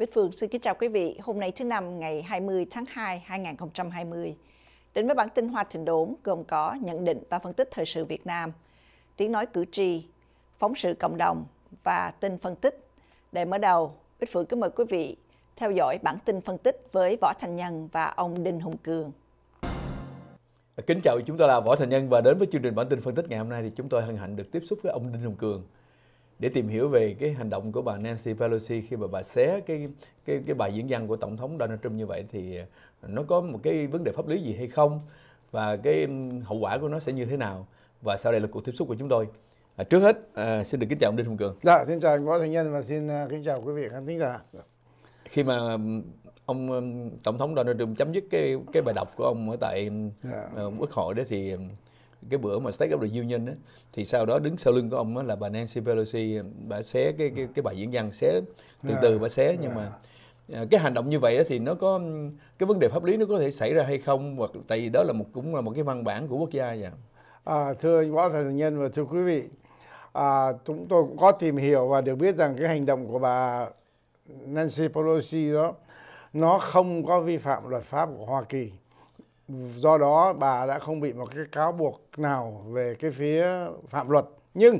Bích Phương xin kính chào quý vị. Hôm nay thứ năm ngày 20 tháng 2 2020. Đến với bản tin Hoa Trình Đốn gồm có nhận định và phân tích thời sự Việt Nam, tiếng nói cử tri, phóng sự cộng đồng và tin phân tích. Để mở đầu, Bích Phương kính mời quý vị theo dõi bản tin phân tích với Võ Thành Nhân và ông Đinh Hùng Cường. Kính chào, chúng tôi là Võ Thành Nhân và đến với chương trình bản tin phân tích ngày hôm nay thì chúng tôi hân hạnh được tiếp xúc với ông Đinh Hùng Cường, để tìm hiểu về cái hành động của bà Nancy Pelosi khi mà bà xé cái cái cái bài diễn văn của tổng thống Donald Trump như vậy thì ờ, nó có một cái vấn đề pháp lý gì hay không và cái hậu quả của nó sẽ như thế nào và sau đây là cuộc tiếp xúc của chúng tôi. À, trước hết à, xin được kính chào ông Đinh Hùng Cường. Dạ, xin chào anh Võ Thành Nhân và xin ờ, kính chào quý vị khán thính giả. Khi mà ông tổng thống Donald Trump chấm dứt cái cái bài đọc của ông ở tại dạ. quốc hội đó thì cái bữa mà State of the Union đó thì sau đó đứng sau lưng của ông là bà Nancy Pelosi bà xé cái cái, cái bài diễn văn xé từ từ bà xé nhưng mà à, cái hành động như vậy thì nó có cái vấn đề pháp lý nó có thể xảy ra hay không hoặc tại vì đó là một cũng là một cái văn bản của quốc gia vậy à, thưa võ thành nhân và thưa quý vị à, chúng tôi cũng có tìm hiểu và được biết rằng cái hành động của bà Nancy Pelosi đó nó không có vi phạm luật pháp của Hoa Kỳ do đó bà đã không bị một cái cáo buộc nào về cái phía phạm luật nhưng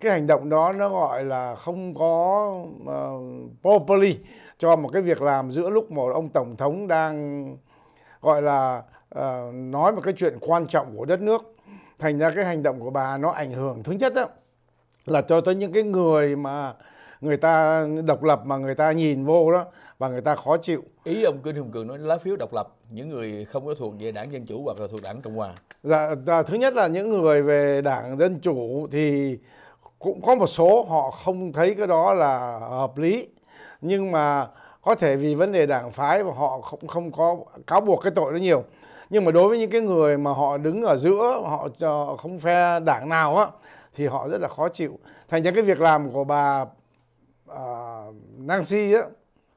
cái hành động đó nó gọi là không có uh, properly cho một cái việc làm giữa lúc một ông tổng thống đang gọi là uh, nói một cái chuyện quan trọng của đất nước thành ra cái hành động của bà nó ảnh hưởng thứ nhất đó, là cho tới những cái người mà người ta độc lập mà người ta nhìn vô đó và người ta khó chịu ý ông kinh hùng cường nói lá phiếu độc lập những người không có thuộc về đảng dân chủ hoặc là thuộc đảng cộng hòa dạ, dạ thứ nhất là những người về đảng dân chủ thì cũng có một số họ không thấy cái đó là hợp lý nhưng mà có thể vì vấn đề đảng phái và họ không không có cáo buộc cái tội đó nhiều nhưng mà đối với những cái người mà họ đứng ở giữa họ ờ, không phe đảng nào á thì họ rất là khó chịu thành ra cái việc làm của bà uh, Nancy á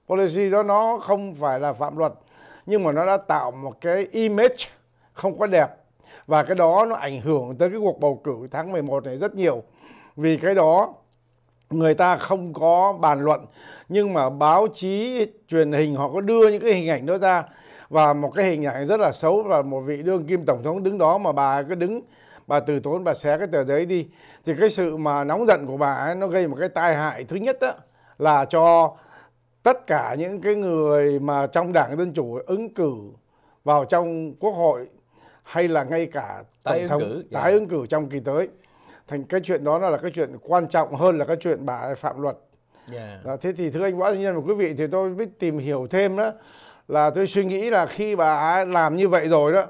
policy đó nó không phải là phạm luật nhưng mà nó đã tạo một cái image không có đẹp và cái đó nó ảnh hưởng tới cái cuộc bầu cử tháng 11 này rất nhiều vì cái đó người ta không có bàn luận nhưng mà báo chí truyền hình họ có đưa những cái hình ảnh đó ra và một cái hình ảnh rất là xấu là một vị đương kim tổng thống đứng đó mà bà cứ đứng bà từ tốn bà xé cái tờ giấy đi thì cái sự mà nóng giận của bà ấy, nó gây một cái tai hại thứ nhất đó, là cho tất cả những cái người mà trong đảng dân chủ ứng cử vào trong quốc hội hay là ngay cả tái thống ứng cử, dạ. tái ứng cử trong kỳ tới thành cái chuyện đó là cái chuyện quan trọng hơn là cái chuyện bà phạm luật yeah. Dạ. Dạ, thế thì thưa anh võ thanh nhân và quý vị thì tôi biết tìm hiểu thêm đó là tôi suy nghĩ là khi bà làm như vậy rồi đó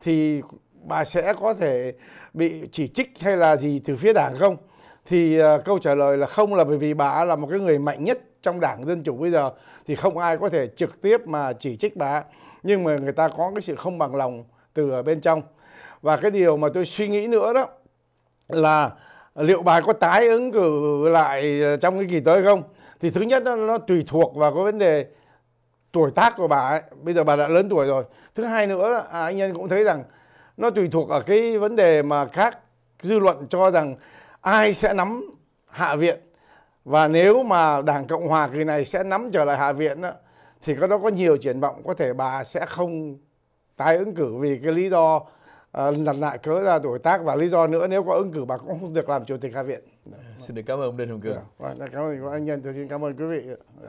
thì bà sẽ có thể bị chỉ trích hay là gì từ phía đảng không thì uh, câu trả lời là không là bởi vì bà là một cái người mạnh nhất trong đảng Dân Chủ bây giờ thì không ai có thể trực tiếp mà chỉ trích bà nhưng mà người ta có cái sự không bằng lòng từ ở bên trong và cái điều mà tôi suy nghĩ nữa đó là liệu bà có tái ứng cử lại trong cái kỳ tới không thì thứ nhất nó, nó tùy thuộc vào cái vấn đề tuổi tác của bà ấy bây giờ bà đã lớn tuổi rồi thứ hai nữa là à, anh nhân cũng thấy rằng nó tùy thuộc ở cái vấn đề mà các dư luận cho rằng ai sẽ nắm hạ viện và nếu mà đảng cộng hòa kỳ này sẽ nắm trở lại hạ viện đó, thì có đó có nhiều triển vọng có thể bà sẽ không tái ứng cử vì cái lý do uh, ờ, lặp lại cớ ra tuổi tác và lý do nữa nếu có ứng cử bà cũng không được làm chủ tịch hạ viện. Xin được cảm ơn ông Đinh hồng Cường. Dạ, vâng, cảm ơn anh Nhân, tôi xin cảm ơn quý vị.